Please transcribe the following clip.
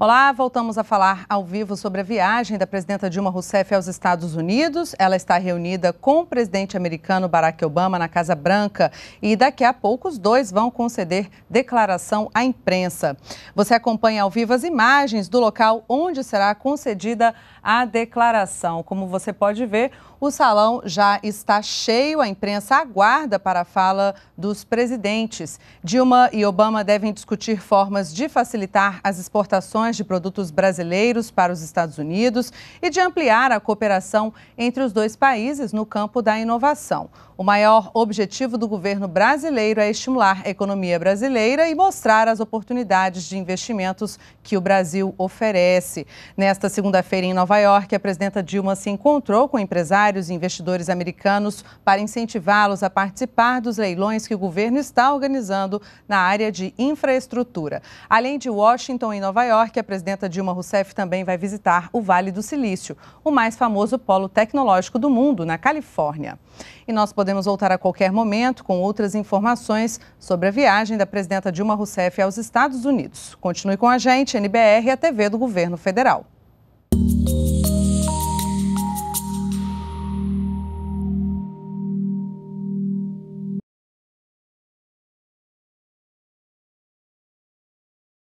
Olá, voltamos a falar ao vivo sobre a viagem da presidenta Dilma Rousseff aos Estados Unidos. Ela está reunida com o presidente americano Barack Obama na Casa Branca e daqui a pouco os dois vão conceder declaração à imprensa. Você acompanha ao vivo as imagens do local onde será concedida a declaração. Como você pode ver, o salão já está cheio, a imprensa aguarda para a fala dos presidentes. Dilma e Obama devem discutir formas de facilitar as exportações de produtos brasileiros para os Estados Unidos e de ampliar a cooperação entre os dois países no campo da inovação. O maior objetivo do governo brasileiro é estimular a economia brasileira e mostrar as oportunidades de investimentos que o Brasil oferece. Nesta segunda-feira, em Nova York, a presidenta Dilma se encontrou com empresários e investidores americanos para incentivá-los a participar dos leilões que o governo está organizando na área de infraestrutura. Além de Washington e Nova York, que a presidenta Dilma Rousseff também vai visitar o Vale do Silício, o mais famoso polo tecnológico do mundo, na Califórnia. E nós podemos voltar a qualquer momento com outras informações sobre a viagem da presidenta Dilma Rousseff aos Estados Unidos. Continue com a gente, NBR e a TV do Governo Federal.